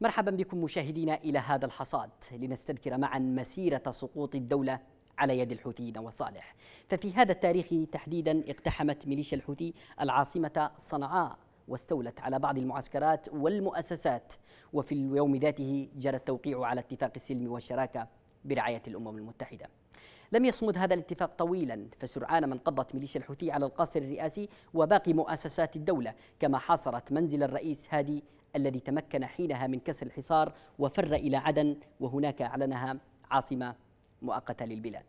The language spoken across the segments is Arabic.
مرحبا بكم مشاهدينا إلى هذا الحصاد لنستذكر معا مسيرة سقوط الدولة على يد الحوثيين وصالح ففي هذا التاريخ تحديدا اقتحمت ميليشيا الحوثي العاصمة صنعاء واستولت على بعض المعسكرات والمؤسسات وفي اليوم ذاته جرى التوقيع على اتفاق السلم والشراكة برعاية الأمم المتحدة لم يصمد هذا الاتفاق طويلا فسرعان ما انقضت ميليشيا الحوثي على القصر الرئاسي وباقي مؤسسات الدولة كما حاصرت منزل الرئيس هادي الذي تمكن حينها من كسر الحصار وفر إلى عدن وهناك أعلنها عاصمة مؤقتة للبلاد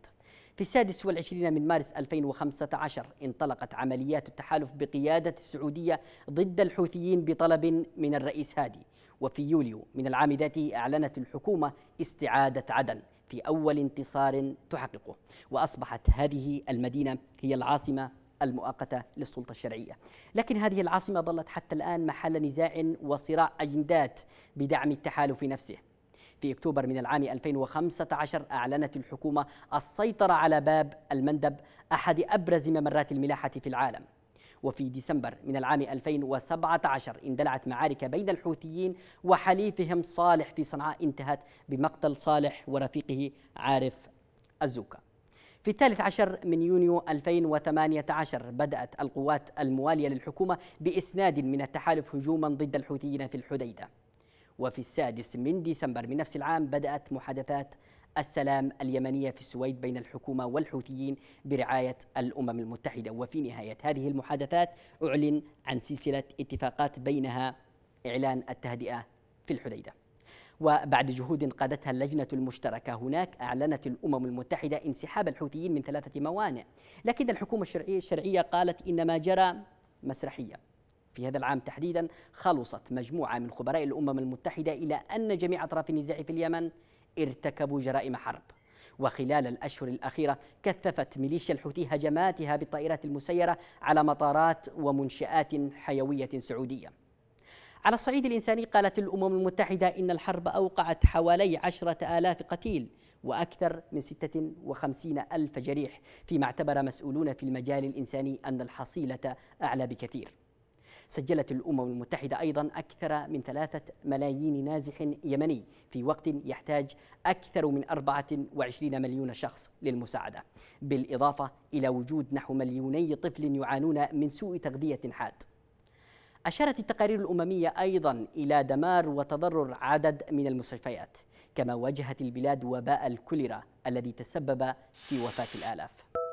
في السادس والعشرين من مارس 2015 انطلقت عمليات التحالف بقيادة السعودية ضد الحوثيين بطلب من الرئيس هادي وفي يوليو من العام ذاته أعلنت الحكومة استعادة عدن في أول انتصار تحققه وأصبحت هذه المدينة هي العاصمة المؤقتة للسلطة الشرعية لكن هذه العاصمة ظلت حتى الآن محل نزاع وصراع أجندات بدعم التحالف نفسه في اكتوبر من العام 2015 اعلنت الحكومه السيطره على باب المندب احد ابرز ممرات الملاحه في العالم وفي ديسمبر من العام 2017 اندلعت معارك بين الحوثيين وحليفهم صالح في صنعاء انتهت بمقتل صالح ورفيقه عارف الزوكا في الثالث عشر من يونيو 2018 بدأت القوات الموالية للحكومة بإسناد من التحالف هجوما ضد الحوثيين في الحديدة وفي السادس من ديسمبر من نفس العام بدأت محادثات السلام اليمنية في السويد بين الحكومة والحوثيين برعاية الأمم المتحدة وفي نهاية هذه المحادثات أعلن عن سلسلة اتفاقات بينها إعلان التهدئة في الحديدة وبعد جهود قادتها اللجنة المشتركة هناك أعلنت الأمم المتحدة انسحاب الحوثيين من ثلاثة موانئ لكن الحكومة الشرعية قالت إن ما جرى مسرحية في هذا العام تحديدا خلصت مجموعة من خبراء الأمم المتحدة إلى أن جميع أطراف النزاع في اليمن ارتكبوا جرائم حرب وخلال الأشهر الأخيرة كثفت ميليشيا الحوثي هجماتها بالطائرات المسيرة على مطارات ومنشآت حيوية سعودية على الصعيد الإنساني قالت الأمم المتحدة إن الحرب أوقعت حوالي عشرة آلاف قتيل وأكثر من وخمسين ألف جريح فيما اعتبر مسؤولون في المجال الإنساني أن الحصيلة أعلى بكثير سجلت الأمم المتحدة أيضا أكثر من ثلاثة ملايين نازح يمني في وقت يحتاج أكثر من 24 مليون شخص للمساعدة بالإضافة إلى وجود نحو مليوني طفل يعانون من سوء تغذية حاد أشارت التقارير الأممية أيضا إلى دمار وتضرر عدد من المستشفيات كما واجهت البلاد وباء الكوليرا الذي تسبب في وفاة الآلاف